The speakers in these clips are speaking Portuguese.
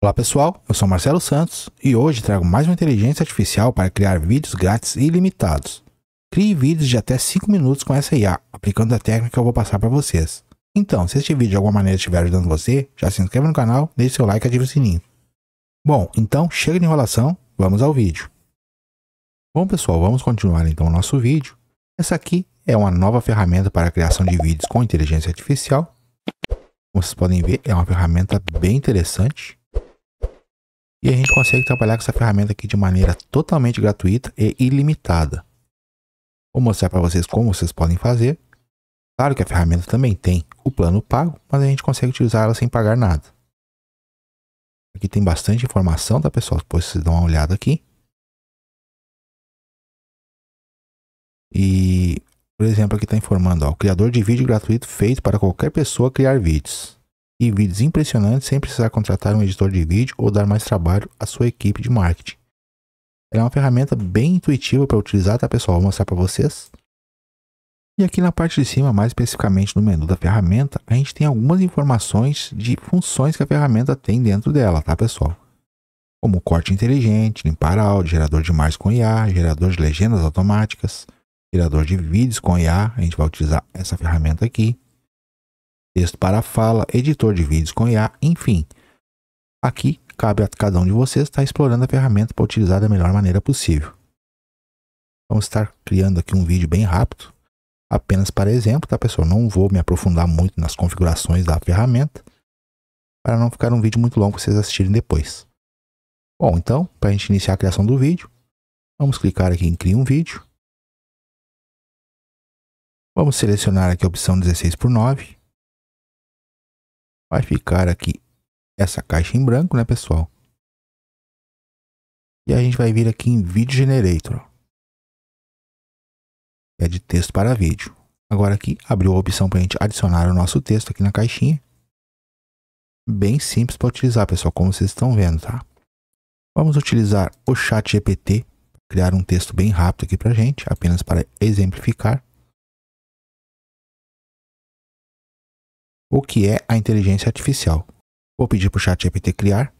Olá pessoal, eu sou Marcelo Santos e hoje trago mais uma inteligência artificial para criar vídeos grátis e ilimitados. Crie vídeos de até 5 minutos com essa IA, aplicando a técnica que eu vou passar para vocês. Então, se este vídeo de alguma maneira estiver ajudando você, já se inscreva no canal, deixe seu like e ative o sininho. Bom, então chega de enrolação, vamos ao vídeo. Bom pessoal, vamos continuar então o nosso vídeo. Essa aqui é uma nova ferramenta para a criação de vídeos com inteligência artificial. Como vocês podem ver, é uma ferramenta bem interessante e a gente consegue trabalhar com essa ferramenta aqui de maneira totalmente gratuita e ilimitada. Vou mostrar para vocês como vocês podem fazer. Claro que a ferramenta também tem o plano pago, mas a gente consegue utilizar ela sem pagar nada. Aqui tem bastante informação, tá pessoal? Depois vocês dão uma olhada aqui. E, por exemplo, aqui está informando, ó, o criador de vídeo gratuito feito para qualquer pessoa criar vídeos e vídeos impressionantes sem precisar contratar um editor de vídeo ou dar mais trabalho à sua equipe de marketing. é uma ferramenta bem intuitiva para utilizar, tá pessoal? Vou mostrar para vocês. E aqui na parte de cima, mais especificamente no menu da ferramenta, a gente tem algumas informações de funções que a ferramenta tem dentro dela, tá pessoal? Como corte inteligente, limpar áudio, gerador de mais com IA, gerador de legendas automáticas, gerador de vídeos com IA, a gente vai utilizar essa ferramenta aqui texto para fala, editor de vídeos com IA, enfim. Aqui cabe a cada um de vocês estar explorando a ferramenta para utilizar da melhor maneira possível. Vamos estar criando aqui um vídeo bem rápido, apenas para exemplo, tá pessoal? Não vou me aprofundar muito nas configurações da ferramenta, para não ficar um vídeo muito longo para vocês assistirem depois. Bom, então, para a gente iniciar a criação do vídeo, vamos clicar aqui em Cria um vídeo. Vamos selecionar aqui a opção 16 por 9 vai ficar aqui essa caixa em branco, né, pessoal? E a gente vai vir aqui em Video Generator. É de texto para vídeo. Agora aqui abriu a opção para a gente adicionar o nosso texto aqui na caixinha. Bem simples para utilizar, pessoal, como vocês estão vendo, tá? Vamos utilizar o chat GPT, criar um texto bem rápido aqui para a gente, apenas para exemplificar. o que é a inteligência artificial. Vou pedir para o ChatGPT criar.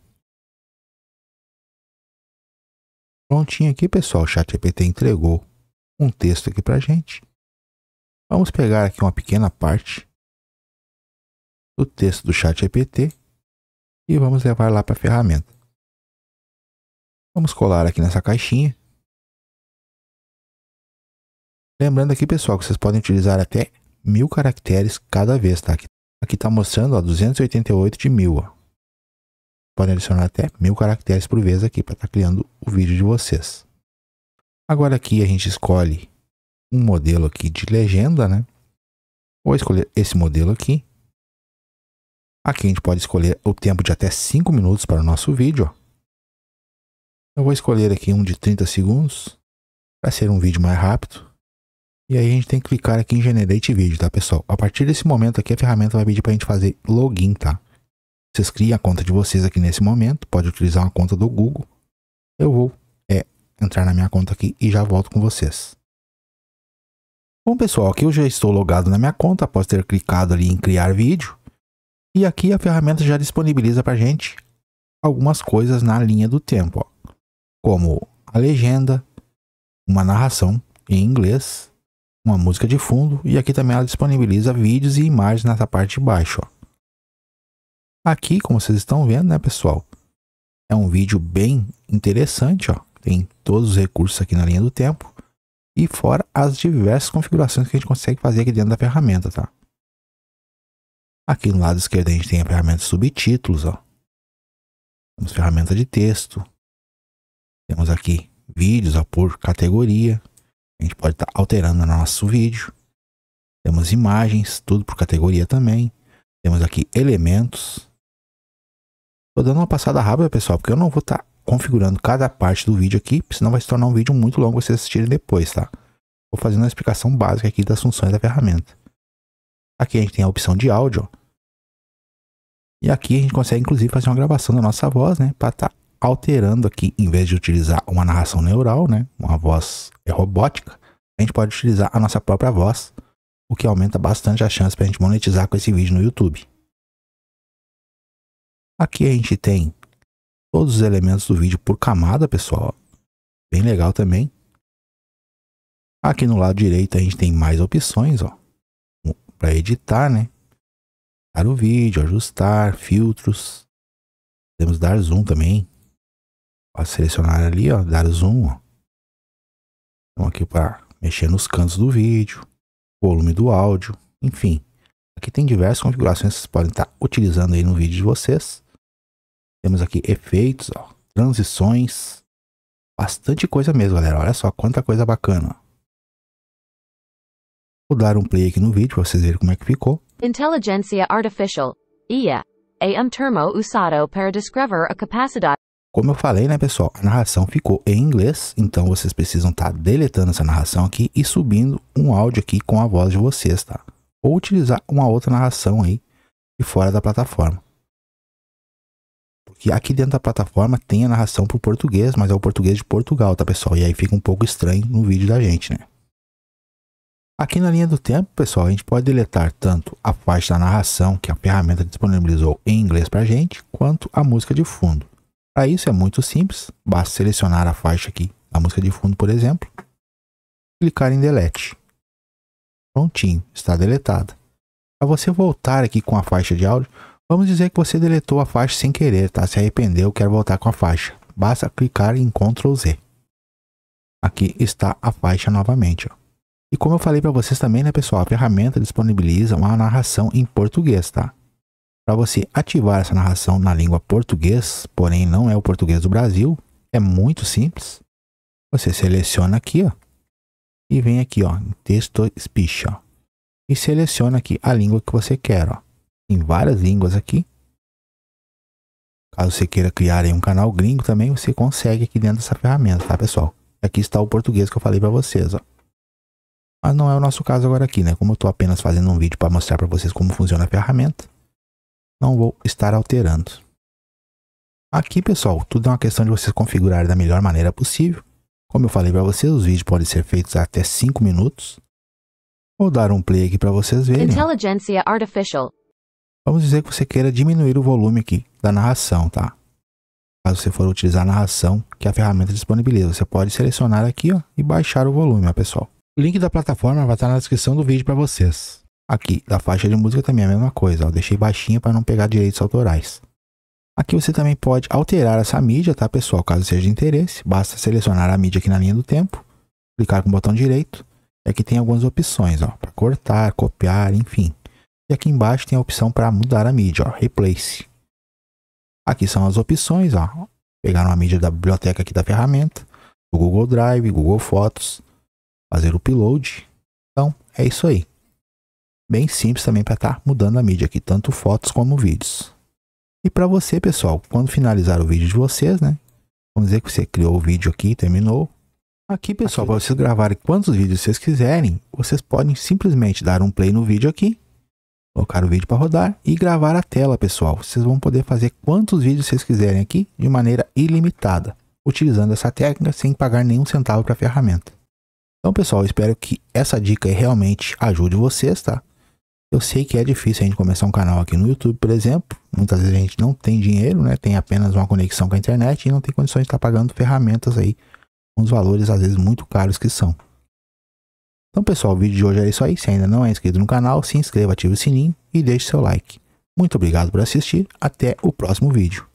Prontinho aqui, pessoal. O ChatGPT entregou um texto aqui para a gente. Vamos pegar aqui uma pequena parte do texto do ChatGPT e vamos levar lá para a ferramenta. Vamos colar aqui nessa caixinha. Lembrando aqui, pessoal, que vocês podem utilizar até mil caracteres cada vez, tá? Aqui Aqui está mostrando ó, 288 de mil. Podem adicionar até mil caracteres por vez aqui para estar tá criando o vídeo de vocês. Agora aqui a gente escolhe um modelo aqui de legenda, né? Vou escolher esse modelo aqui. Aqui a gente pode escolher o tempo de até 5 minutos para o nosso vídeo. Eu vou escolher aqui um de 30 segundos para ser um vídeo mais rápido. E aí a gente tem que clicar aqui em Generate vídeo, tá pessoal? A partir desse momento aqui a ferramenta vai pedir para a gente fazer login, tá? Vocês criam a conta de vocês aqui nesse momento, pode utilizar uma conta do Google. Eu vou é, entrar na minha conta aqui e já volto com vocês. Bom pessoal, aqui eu já estou logado na minha conta após ter clicado ali em criar vídeo. E aqui a ferramenta já disponibiliza para gente algumas coisas na linha do tempo, ó, como a legenda, uma narração em inglês, uma música de fundo e aqui também ela disponibiliza vídeos e imagens nessa parte de baixo. Ó. Aqui, como vocês estão vendo, né, pessoal? É um vídeo bem interessante, ó. Tem todos os recursos aqui na linha do tempo e fora as diversas configurações que a gente consegue fazer aqui dentro da ferramenta, tá? Aqui no lado esquerdo a gente tem a ferramenta de subtítulos, ó. Temos ferramenta de texto. Temos aqui vídeos ó, por categoria. A gente pode estar tá alterando nosso vídeo. Temos imagens, tudo por categoria também. Temos aqui elementos. Estou dando uma passada rápida, pessoal, porque eu não vou estar tá configurando cada parte do vídeo aqui, senão vai se tornar um vídeo muito longo vocês assistirem depois, tá? Vou fazendo uma explicação básica aqui das funções da ferramenta. Aqui a gente tem a opção de áudio. E aqui a gente consegue inclusive fazer uma gravação da nossa voz, né? Para estar tá alterando aqui, em vez de utilizar uma narração neural, né, uma voz é, robótica, a gente pode utilizar a nossa própria voz, o que aumenta bastante a chance para a gente monetizar com esse vídeo no YouTube. Aqui a gente tem todos os elementos do vídeo por camada, pessoal. Bem legal também. Aqui no lado direito a gente tem mais opções, ó, para editar, né? o vídeo, ajustar, filtros. Podemos dar zoom também, Ó, selecionar ali, ó, dar zoom, ó. Vamos então, aqui para mexer nos cantos do vídeo, volume do áudio, enfim. Aqui tem diversas configurações que vocês podem estar tá utilizando aí no vídeo de vocês. Temos aqui efeitos, ó, transições, bastante coisa mesmo, galera. Olha só quanta coisa bacana. Vou dar um play aqui no vídeo para vocês verem como é que ficou. Inteligência artificial, IA, é um termo usado para descrever a capacidade como eu falei, né, pessoal, a narração ficou em inglês, então vocês precisam estar tá deletando essa narração aqui e subindo um áudio aqui com a voz de vocês, tá? Ou utilizar uma outra narração aí de fora da plataforma. Porque aqui dentro da plataforma tem a narração para o português, mas é o português de Portugal, tá, pessoal? E aí fica um pouco estranho no vídeo da gente, né? Aqui na linha do tempo, pessoal, a gente pode deletar tanto a parte da narração que é a ferramenta disponibilizou em inglês para gente, quanto a música de fundo. Para isso é muito simples, basta selecionar a faixa aqui, a música de fundo, por exemplo, clicar em delete. Prontinho, está deletada. Para você voltar aqui com a faixa de áudio, vamos dizer que você deletou a faixa sem querer, tá? Se arrependeu, quer voltar com a faixa. Basta clicar em Ctrl Z. Aqui está a faixa novamente, ó. E como eu falei para vocês também, né, pessoal, a ferramenta disponibiliza uma narração em português, tá? Para você ativar essa narração na língua português, porém não é o português do Brasil, é muito simples. Você seleciona aqui, ó, e vem aqui, ó, em texto speech, ó, e seleciona aqui a língua que você quer, ó. Tem várias línguas aqui. Caso você queira criar um canal gringo também, você consegue aqui dentro dessa ferramenta, tá, pessoal? Aqui está o português que eu falei para vocês, ó. Mas não é o nosso caso agora aqui, né? Como eu estou apenas fazendo um vídeo para mostrar para vocês como funciona a ferramenta, não vou estar alterando. Aqui, pessoal, tudo é uma questão de vocês configurar da melhor maneira possível. Como eu falei para vocês, os vídeos podem ser feitos até 5 minutos. Vou dar um play aqui para vocês verem. Inteligência artificial. Vamos dizer que você queira diminuir o volume aqui da narração, tá? Caso você for utilizar a narração que a ferramenta disponibiliza, você pode selecionar aqui ó, e baixar o volume, ó, pessoal. O link da plataforma vai estar na descrição do vídeo para vocês. Aqui, da faixa de música também é a mesma coisa, ó. deixei baixinha para não pegar direitos autorais. Aqui você também pode alterar essa mídia, tá pessoal? Caso seja de interesse, basta selecionar a mídia aqui na linha do tempo, clicar com o botão direito. É e aqui tem algumas opções, ó, para cortar, copiar, enfim. E aqui embaixo tem a opção para mudar a mídia, ó, replace. Aqui são as opções, ó. Pegar uma mídia da biblioteca aqui da ferramenta, do Google Drive, Google Fotos, fazer o upload. Então, é isso aí bem simples também para estar tá mudando a mídia aqui, tanto fotos como vídeos. E para você, pessoal, quando finalizar o vídeo de vocês, né? Vamos dizer que você criou o vídeo aqui, terminou. Aqui, pessoal, para vocês gravarem quantos vídeos vocês quiserem, vocês podem simplesmente dar um play no vídeo aqui, colocar o vídeo para rodar e gravar a tela, pessoal. Vocês vão poder fazer quantos vídeos vocês quiserem aqui de maneira ilimitada, utilizando essa técnica sem pagar nenhum centavo para a ferramenta. Então, pessoal, espero que essa dica realmente ajude vocês, tá? Eu sei que é difícil a gente começar um canal aqui no YouTube, por exemplo. Muitas vezes a gente não tem dinheiro, né? Tem apenas uma conexão com a internet e não tem condições de estar pagando ferramentas aí com os valores às vezes muito caros que são. Então, pessoal, o vídeo de hoje é isso aí. Se ainda não é inscrito no canal, se inscreva, ative o sininho e deixe seu like. Muito obrigado por assistir. Até o próximo vídeo.